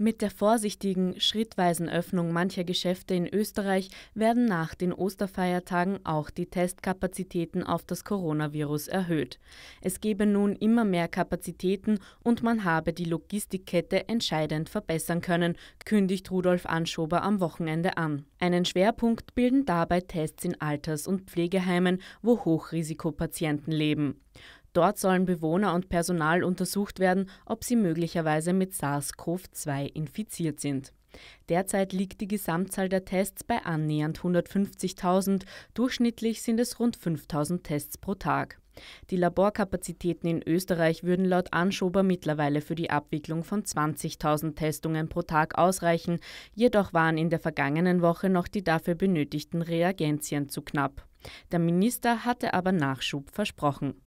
Mit der vorsichtigen, schrittweisen Öffnung mancher Geschäfte in Österreich werden nach den Osterfeiertagen auch die Testkapazitäten auf das Coronavirus erhöht. Es gebe nun immer mehr Kapazitäten und man habe die Logistikkette entscheidend verbessern können, kündigt Rudolf Anschober am Wochenende an. Einen Schwerpunkt bilden dabei Tests in Alters- und Pflegeheimen, wo Hochrisikopatienten leben. Dort sollen Bewohner und Personal untersucht werden, ob sie möglicherweise mit SARS-CoV-2 infiziert sind. Derzeit liegt die Gesamtzahl der Tests bei annähernd 150.000, durchschnittlich sind es rund 5.000 Tests pro Tag. Die Laborkapazitäten in Österreich würden laut Anschober mittlerweile für die Abwicklung von 20.000 Testungen pro Tag ausreichen, jedoch waren in der vergangenen Woche noch die dafür benötigten Reagenzien zu knapp. Der Minister hatte aber Nachschub versprochen.